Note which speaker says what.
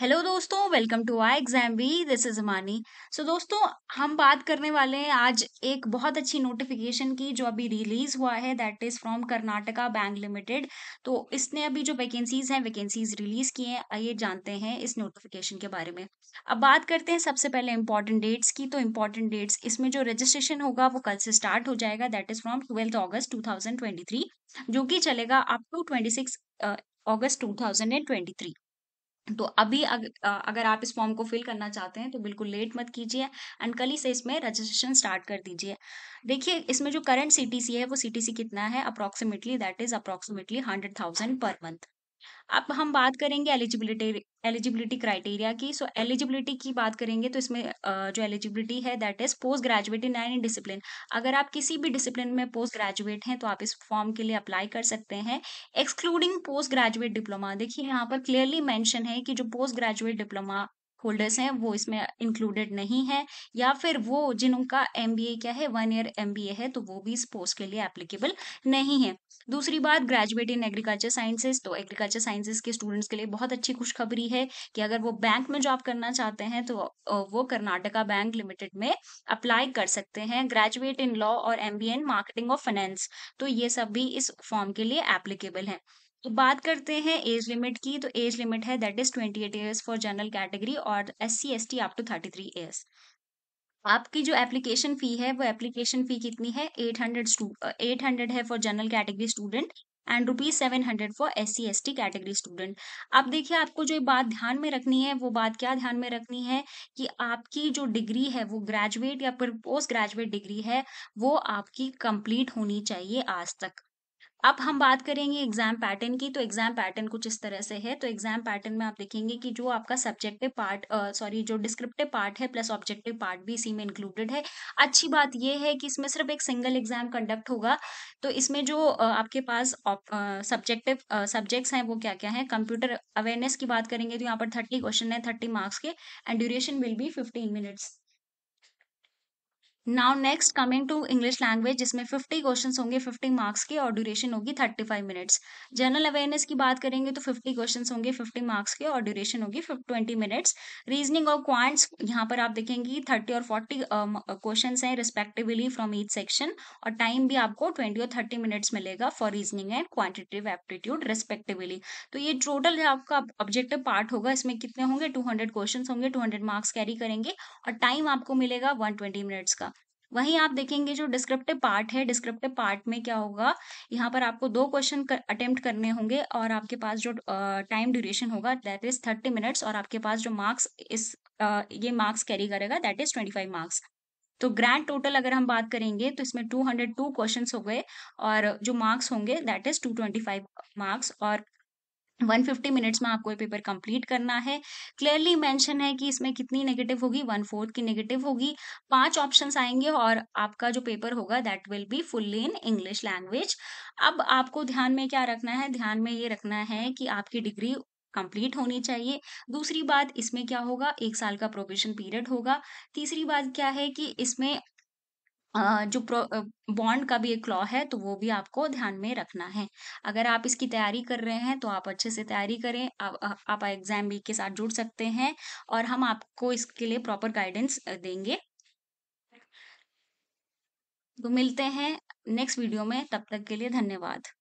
Speaker 1: hello दोस्तों welcome to I exam we this is Amani so दोस्तों हम बात करने वाले हैं आज एक बहुत अच्छी नोटिफिकेशन की जो अभी रिलीज हुआ है that is from Karnataka bank limited तो इसने अभी जो वैकेंसीज हैं वैकेंसीज रिलीज की हैं आइए जानते हैं इस नोटिफिकेशन के बारे में अब बात करते हैं सबसे पहले इंपॉर्टेंट डेट्स की तो इंपॉर्टेंट डेट्स इसमें जो रजिस्ट्रेशन होगा वो कल से स्टार्ट हो जाएगा that is from twelfth August to जो कि चलेगा up to twenty six August two thousand and twenty three तो अभी अग, अगर आप इस फॉर्म को फिल करना चाहते हैं तो बिल्कुल लेट मत कीजिए एंड कल ही से इसमें रजिस्ट्रेशन स्टार्ट कर दीजिए देखिए इसमें जो करंट सी है वो सी कितना है approximately that is approximately hundred thousand per month अब हम बात करेंगे एलिजिबिलिटी एलिजिबिलिटी क्राइटेरिया की सो so, एलिजिबिलिटी की बात करेंगे तो इसमें जो एलिजिबिलिटी है that is post graduate in any discipline अगर आप किसी भी डिसिप्लिन में पोस्ट ग्रेजुएट हैं तो आप इस फॉर्म के लिए अप्लाई कर सकते हैं एक्सक्लूडिंग पोस्ट ग्रेजुएट डिप्लोमा देखिए यहाँ पर क्लियरली मैंशन है कि जो पोस्ट ग्रेजुएट डिप्लोमा होल्डर्स हैं वो इसमें इंक्लूडेड नहीं है या फिर वो जिनका एम क्या है वन ईयर एम है तो वो भी इस पोस्ट के लिए एप्लीकेबल नहीं है दूसरी बात ग्रेजुएट इन एग्रीकल्चर साइंसेज तो एग्रीकल्चर साइंसेज के स्टूडेंट्स के लिए बहुत अच्छी खुशखबरी है कि अगर वो बैंक में जॉब करना चाहते हैं तो वो कर्नाटका बैंक लिमिटेड में अप्लाई कर सकते हैं ग्रेजुएट इन लॉ और एम बी मार्केटिंग और फाइनेंस तो ये सब भी इस फॉर्म के लिए एप्लीकेबल है तो बात करते हैं एज लिमिट की तो एज लिमिट है that is twenty eight years for general category और S C S T up to thirty three years आपकी जो एप्लीकेशन फ़ी है वो एप्लीकेशन फ़ी कितनी है एट हंड्रेड एट हंड्रेड है for general category student and rupees seven hundred for S C S T category student अब देखिए आपको जो बात ध्यान में रखनी है वो बात क्या ध्यान में रखनी है कि आपकी जो डिग्री है वो ग्रेजुएट या फिर पोस्ट ग्रेजुएट डिग्री है वो आपकी कंप्लीट होनी चाहिए आज तक अब हम बात करेंगे एग्जाम पैटर्न की तो एग्जाम पैटर्न कुछ इस तरह से है तो एग्जाम पैटर्न में आप देखेंगे कि जो आपका सब्जेक्टिव पार्ट सॉरी जो डिस्क्रिप्टिव पार्ट है प्लस ऑब्जेक्टिव पार्ट भी इसी में इंक्लूडेड है अच्छी बात यह है कि इसमें सिर्फ एक सिंगल एग्जाम कंडक्ट होगा तो इसमें जो uh, आपके पास सब्जेक्टिव सब्जेक्ट्स हैं वो क्या क्या है कंप्यूटर अवेयरनेस की बात करेंगे तो यहाँ पर थर्टी क्वेश्चन है थर्टी मार्क्स के and duration will be fifteen minutes now next coming to English language जिसमें 50 क्वेश्चंस होंगे 50 मार्क्स के और ड्यूरेशन होगी 35 मिनट्स जनरल अवेयरनेस की बात करेंगे तो 50 क्वेश्चंस होंगे 50 मार्क्स के और ड्यूरेशन होगी 20 मिनट्स रीजनिंग और क्वांट्स यहाँ पर आप देखेंगे 30 और 40 क्वेश्चन uh, हैं रिस्पेक्टिवली फ्रॉम ईच सेक्शन और टाइम भी आपको ट्वेंटी और थर्टी मिनट्स मिलेगा for reasoning and quantitative aptitude respectively तो ये टोटल आपका ऑब्जेक्टिव पार्ट होगा इसमें कितने होंगे टू क्वेश्चन होंगे टू मार्क्स कैरी करेंगे और टाइम आपको मिलेगा वन मिनट्स का वहीं आप देखेंगे जो डिस्क्रिप्टिव पार्ट है डिस्क्रिप्टिव पार्ट में क्या होगा यहाँ पर आपको दो क्वेश्चन अटेम्प्ट करने होंगे और आपके पास जो टाइम ड्यूरेशन होगा दैट इज थर्टी मिनट्स और आपके पास जो मार्क्स इस uh, ये मार्क्स कैरी करेगा that is twenty five marks तो ग्रैंड टोटल अगर हम बात करेंगे तो इसमें 202 क्वेश्चंस हो गए और जो मार्क्स होंगे दैट इज 225 मार्क्स और 150 मिनट्स में आपको ये पेपर कंप्लीट करना है क्लियरली मेंशन है कि इसमें कितनी नेगेटिव होगी वन फोर्थ की नेगेटिव होगी पांच ऑप्शंस आएंगे और आपका जो पेपर होगा that will be fully in English language अब आपको ध्यान में क्या रखना है ध्यान में ये रखना है कि आपकी डिग्री कंप्लीट होनी चाहिए दूसरी बात इसमें क्या होगा एक साल का प्रोबेशन पीरियड होगा तीसरी बात क्या है कि इसमें जो बॉन्ड का भी एक लॉ है तो वो भी आपको ध्यान में रखना है अगर आप इसकी तैयारी कर रहे हैं तो आप अच्छे से तैयारी करें आप, आप एग्जाम भी के साथ जुड़ सकते हैं और हम आपको इसके लिए प्रॉपर गाइडेंस देंगे तो मिलते हैं नेक्स्ट वीडियो में तब तक के लिए धन्यवाद